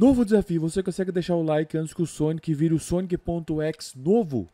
Novo desafio: você consegue deixar o like antes que o Sonic vire o Sonic.exe novo?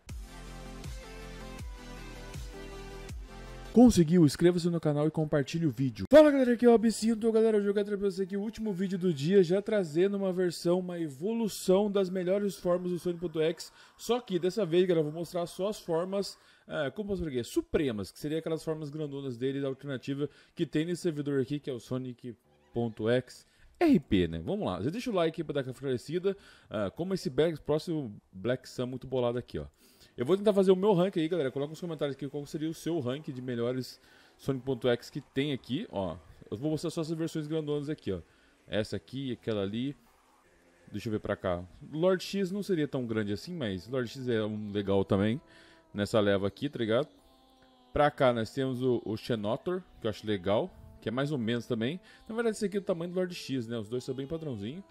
Conseguiu? Inscreva-se no canal e compartilhe o vídeo. Fala galera, aqui é o Abcinto, então, Galera, eu quero trazer você aqui o último vídeo do dia, já trazendo uma versão, uma evolução das melhores formas do Sonic.exe. Só que dessa vez, galera, eu vou mostrar só as formas, ah, como posso dizer, supremas, que seria aquelas formas grandonas dele, da alternativa que tem nesse servidor aqui, que é o Sonic.exe. RP, né? Vamos lá. Já deixa o like aí pra dar aquela Uh, como esse Black, próximo Black Sun muito bolado aqui, ó. Eu vou tentar fazer o meu rank aí, galera. Coloca nos comentários aqui qual seria o seu rank de melhores Sonic.exe que tem aqui, ó. Eu vou mostrar só as versões grandonas aqui, ó. Essa aqui, aquela ali. Deixa eu ver pra cá. Lord X não seria tão grande assim, mas Lord X é um legal também. Nessa leva aqui, tá ligado? Pra cá nós temos o, o Xenotor, que eu acho legal que é mais ou menos também. Na verdade, esse aqui é o tamanho do Lord X, né? Os dois são bem padrãozinho.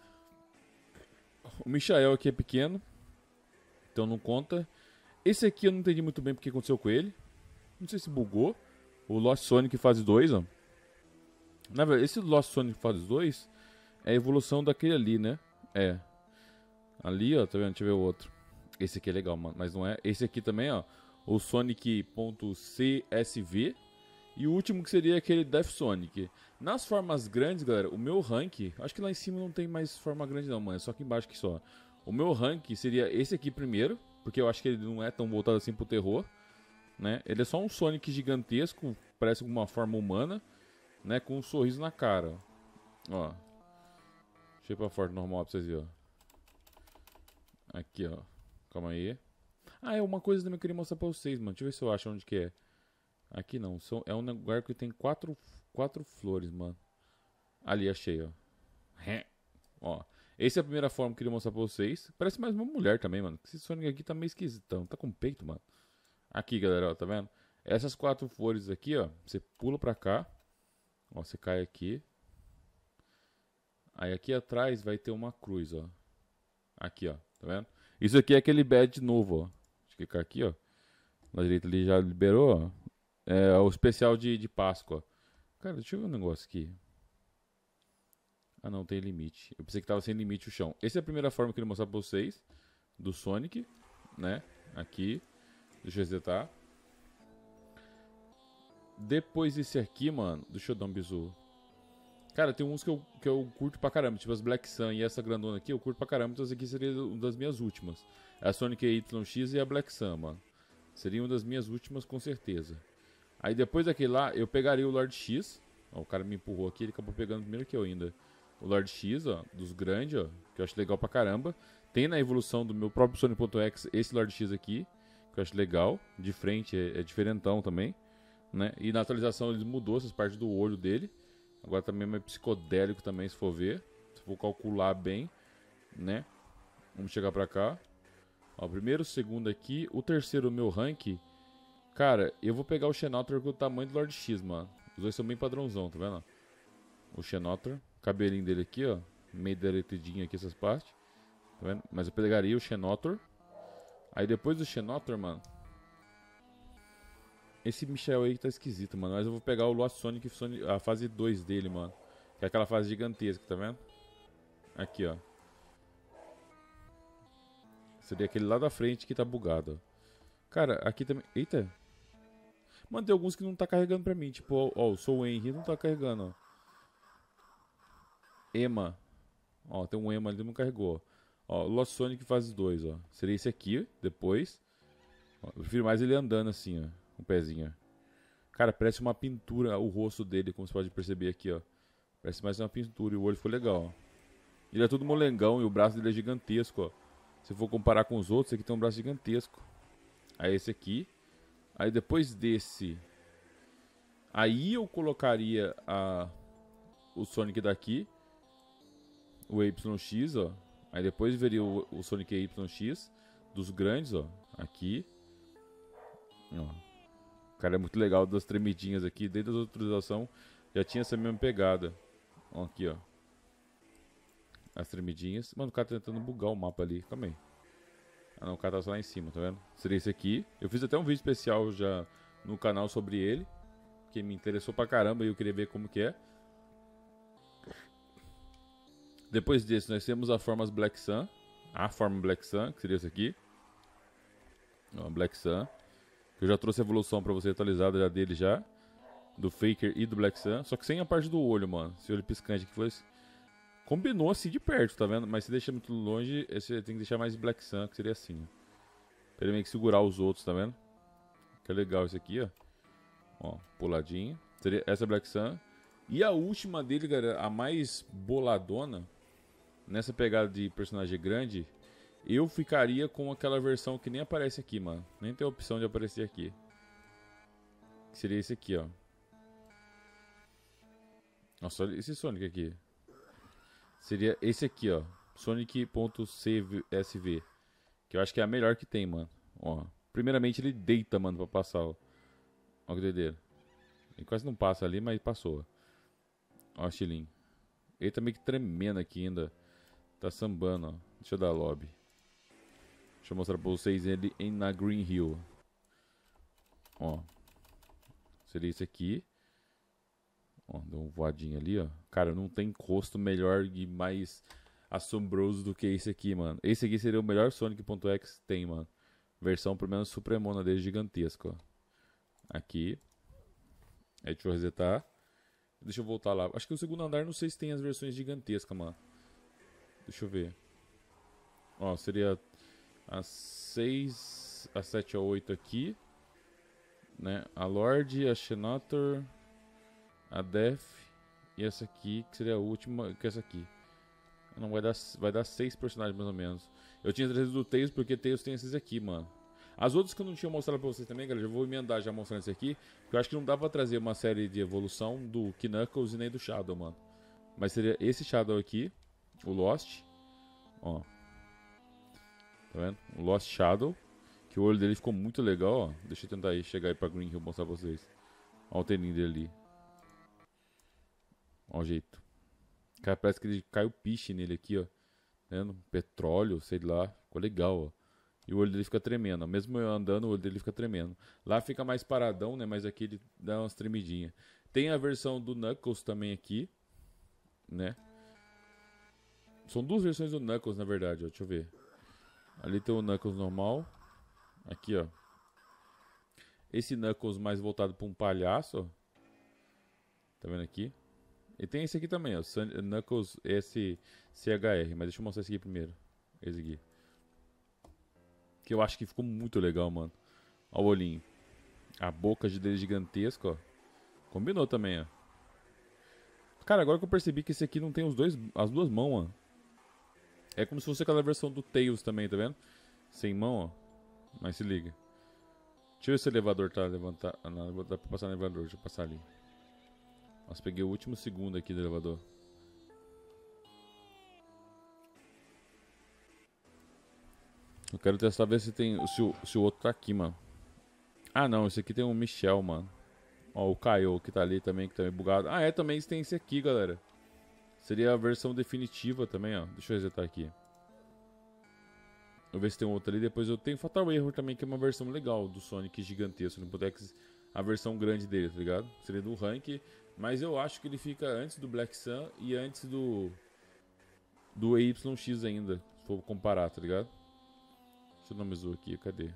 O Michael aqui é pequeno, então não conta. Esse aqui eu não entendi muito bem porque aconteceu com ele. Não sei se bugou. O Lost Sonic fase 2, ó. Na verdade, esse Lost Sonic fase 2 é a evolução daquele ali, né? É. Ali, ó, tá vendo? Deixa eu ver o outro. Esse aqui é legal, mano, mas não é. Esse aqui também, ó. O Sonic.csv, e o último que seria aquele Death Sonic. Nas formas grandes, galera, o meu rank. Acho que lá em cima não tem mais forma grande, não, mano. É só aqui embaixo que só. O meu rank seria esse aqui primeiro. Porque eu acho que ele não é tão voltado assim pro terror. Né? Ele é só um Sonic gigantesco. Parece uma forma humana. Né? Com um sorriso na cara. Ó. Deixa eu ir pra forte normal pra vocês verem, ó. Aqui, ó. Calma aí. Ah, é uma coisa também que eu queria mostrar pra vocês, mano. Deixa eu ver se eu acho onde que é. Aqui não. São, é um lugar que tem quatro, quatro flores, mano. Ali, achei, ó. ó. Essa é a primeira forma que eu queria mostrar pra vocês. Parece mais uma mulher também, mano. Esse Sonic aqui tá meio esquisitão. Tá com peito, mano. Aqui, galera, ó, tá vendo? Essas quatro flores aqui, ó. Você pula pra cá. Ó, você cai aqui. Aí aqui atrás vai ter uma cruz, ó. Aqui, ó. Tá vendo? Isso aqui é aquele badge novo, ó. Deixa eu clicar aqui, ó. Na direita ele já liberou, ó. É, o especial de, de Páscoa. Cara, deixa eu ver um negócio aqui. Ah, não, tem limite. Eu pensei que tava sem limite o chão. Essa é a primeira forma que eu queria mostrar pra vocês. Do Sonic, né? Aqui. Deixa eu resetar. Depois desse aqui, mano. Deixa eu dar um bisu. Cara, tem uns que eu, que eu curto pra caramba. Tipo as Black Sun e essa grandona aqui, eu curto pra caramba. Então essa aqui seria uma das minhas últimas. É a Sonic YX e a Black Sun, mano. Seria uma das minhas últimas, com certeza. Aí depois daquele lá, eu pegaria o Lord X. Ó, o cara me empurrou aqui, ele acabou pegando primeiro que eu ainda. O Lord X, ó, dos grandes, ó, que eu acho legal pra caramba. Tem na evolução do meu próprio Sony.exe esse Lord X aqui, que eu acho legal. De frente é, é diferentão também. Né? E na atualização ele mudou essas partes do olho dele. Agora também é psicodélico também, se for ver. Se for calcular bem, né? Vamos chegar pra cá. Ó, primeiro, segundo aqui. O terceiro, meu rank, Cara, eu vou pegar o Xenotor com o tamanho do Lord X, mano. Os dois são bem padrãozão, tá vendo? O Xenotor, cabelinho dele aqui, ó. Meio derretidinho aqui essas partes. Tá vendo? Mas eu pegaria o Xenotor. Aí depois do Xenotor, mano. Esse Michel aí que tá esquisito, mano. Mas eu vou pegar o Lost Sonic, a fase 2 dele, mano. Que é aquela fase gigantesca, tá vendo? Aqui, ó. Seria aquele lá da frente que tá bugado. Cara, aqui também... Eita! Mano, tem alguns que não tá carregando pra mim. Tipo, ó, eu sou o Henry, não tá carregando, ó. Ema. Ó, tem um Ema ali, não carregou. Ó, Lost Sonic fase 2, ó. Seria esse aqui, depois. Ó, eu prefiro mais ele andando assim, ó. Com o pezinho, ó. Cara, parece uma pintura o rosto dele, como você pode perceber aqui, ó. Parece mais uma pintura e o olho ficou legal, ó. Ele é todo molengão e o braço dele é gigantesco, ó. Se for comparar com os outros, esse aqui tem um braço gigantesco. Aí esse aqui Aí depois desse. Aí eu colocaria a, o Sonic daqui. O YX, ó. Aí depois veria o, o Sonic YX. Dos grandes, ó. Aqui. Ó. O cara é muito legal das tremidinhas aqui. Desde a autorização já tinha essa mesma pegada. Ó, aqui, ó. As tremidinhas. Mano, o cara tá tentando bugar o mapa ali. Calma aí. Ah, não, o cara tá lá em cima, tá vendo? Seria esse aqui. Eu fiz até um vídeo especial já no canal sobre ele, que me interessou pra caramba e eu queria ver como que é. Depois desse, nós temos a Formas Black Sun. A forma Black Sun, que seria esse aqui. Black Sun. Que eu já trouxe a evolução pra você atualizada já dele já. Do Faker e do Black Sun. Só que sem a parte do olho, mano. Esse olho piscante que foi... Esse Combinou assim de perto, tá vendo? Mas se deixa muito longe, você tem que deixar mais Black Sun, que seria assim, ó. Pra ele meio que segurar os outros, tá vendo? Que é legal esse aqui, ó. Ó, puladinho. Seria essa é Black Sun. E a última dele, galera, a mais boladona, nessa pegada de personagem grande, eu ficaria com aquela versão que nem aparece aqui, mano. Nem tem a opção de aparecer aqui. Que seria esse aqui, ó. Nossa, olha esse Sonic aqui. Seria esse aqui, ó. Sonic.csv. Que eu acho que é a melhor que tem, mano. Ó. Primeiramente ele deita, mano, pra passar, ó. Ó que doideira. Ele quase não passa ali, mas passou, ó. Ó o estilinho. Ele tá meio que tremendo aqui ainda. Tá sambando, ó. Deixa eu dar lobby. Deixa eu mostrar pra vocês ele na Green Hill. Ó. Seria esse aqui. Ó, deu um voadinho ali, ó. Cara, não tem encosto melhor e mais assombroso do que esse aqui, mano. Esse aqui seria o melhor Sonic.exe que tem, mano. Versão, pelo menos, supremona dele, gigantesca, ó. Aqui. Aí deixa eu resetar. Deixa eu voltar lá. Acho que o segundo andar, não sei se tem as versões gigantescas, mano. Deixa eu ver. Ó, seria a 6, a 7, a 8 aqui. Né? A Lorde, a Xenator a Def e essa aqui, que seria a última, que é essa aqui. Não, vai dar, vai dar seis personagens mais ou menos. Eu tinha trazido o Tails porque Tails tem esses aqui, mano. As outras que eu não tinha mostrado pra vocês também, galera, já vou emendar já mostrando esse aqui. Porque eu acho que não dá pra trazer uma série de evolução do Knuckles e nem do Shadow, mano. Mas seria esse Shadow aqui, o Lost. Ó. Tá vendo? O Lost Shadow. Que o olho dele ficou muito legal, ó. Deixa eu tentar aí, chegar aí pra Green Hill mostrar pra vocês. Ó o teninho dele ali. Olha o jeito. Cara, parece que ele caiu piche nele aqui, ó. Vendo? Né, petróleo, sei lá. Ficou legal, ó. E o olho dele fica tremendo. Mesmo eu andando, o olho dele fica tremendo. Lá fica mais paradão, né? Mas aqui ele dá umas tremidinhas. Tem a versão do Knuckles também aqui, né? São duas versões do Knuckles, na verdade, ó. Deixa eu ver. Ali tem o Knuckles normal. Aqui, ó. Esse Knuckles mais voltado para um palhaço, ó. Tá vendo aqui? E tem esse aqui também, ó. Knuckles SCHR. Mas deixa eu mostrar esse aqui primeiro. Esse aqui. Que eu acho que ficou muito legal, mano. Ó o olhinho. A boca dele é gigantesca, ó. Combinou também, ó. Cara, agora que eu percebi que esse aqui não tem os dois, as duas mãos, ó. É como se fosse aquela versão do Tails também, tá vendo? Sem mão, ó. Mas se liga. Deixa eu ver se o elevador tá levantar. Ah, não, dá pra passar no elevador, deixa eu passar ali. Nossa, peguei o último segundo aqui do elevador. Eu quero testar ver se tem. Se o, se o outro tá aqui, mano. Ah não, esse aqui tem um Michel, mano. Ó, o Caio que tá ali também, que tá meio bugado. Ah, é, também tem esse aqui, galera. Seria a versão definitiva também, ó. Deixa eu resetar aqui. Vou ver se tem um outro ali. Depois eu tenho Fatal Error também, que é uma versão legal do Sonic gigantesco. No Podex, a versão grande dele, tá ligado? Seria do rank. Mas eu acho que ele fica antes do Black Sun e antes do. Do EYX ainda, se for comparar, tá ligado? Deixa eu nomear aqui, cadê?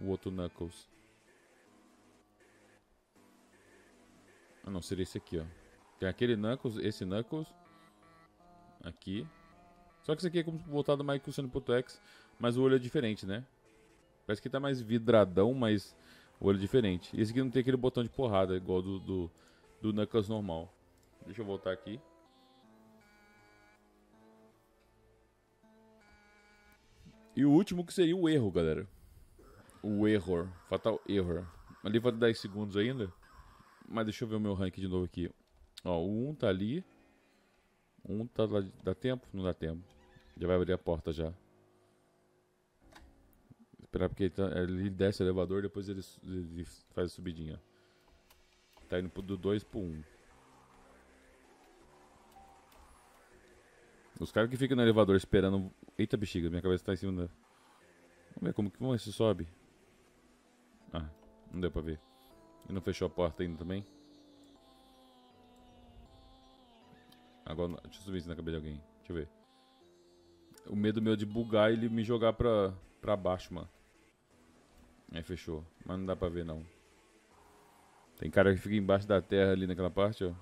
O outro Knuckles. Ah, não, seria esse aqui, ó. Tem aquele Knuckles, esse Knuckles. Aqui. Só que esse aqui é como voltado mais que o Sonic.x, mas o olho é diferente, né? Parece que tá mais vidradão, mas o olho diferente. Esse aqui não tem aquele botão de porrada, igual do, do, do Knuckles normal. Deixa eu voltar aqui. E o último que seria o erro, galera. O error. Fatal error. Ali vai 10 segundos ainda. Mas deixa eu ver o meu rank de novo aqui. Ó, o 1 um tá ali. um 1 tá lá. Dá tempo? Não dá tempo. Já vai abrir a porta já esperar porque tá, ele, desce o elevador, depois ele, ele, faz a subidinha. Tá indo do 2 pro 1. Um. Os caras que ficam no elevador esperando. Eita bexiga, minha cabeça tá em cima da. Vamos ver como que vamos se sobe. Ah, não deu pra ver. E não fechou a porta ainda também. Agora, deixa eu subir isso na cabeça de alguém. Deixa eu ver. O medo meu é de bugar ele me jogar pra, pra baixo, mano. É, fechou. Mas não dá pra ver, não. Tem cara que fica embaixo da terra ali naquela parte, ó.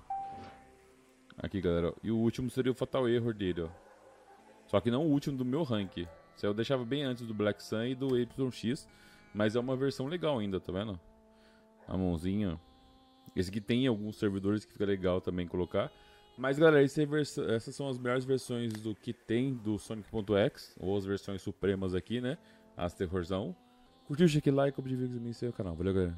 Aqui, galera. Ó. E o último seria o fatal Error dele, ó. Só que não o último do meu rank. Isso eu deixava bem antes do Black Sun e do YX. Mas é uma versão legal ainda, tá vendo? A mãozinha. Esse aqui tem alguns servidores que fica legal também colocar. Mas galera, é essas são as melhores versões do que tem do Sonic.exe, ou as versões supremas aqui, né? As terrorzão. Curtiu, deixa aquele like, compartilha é o vídeo e seu canal. Valeu, galera.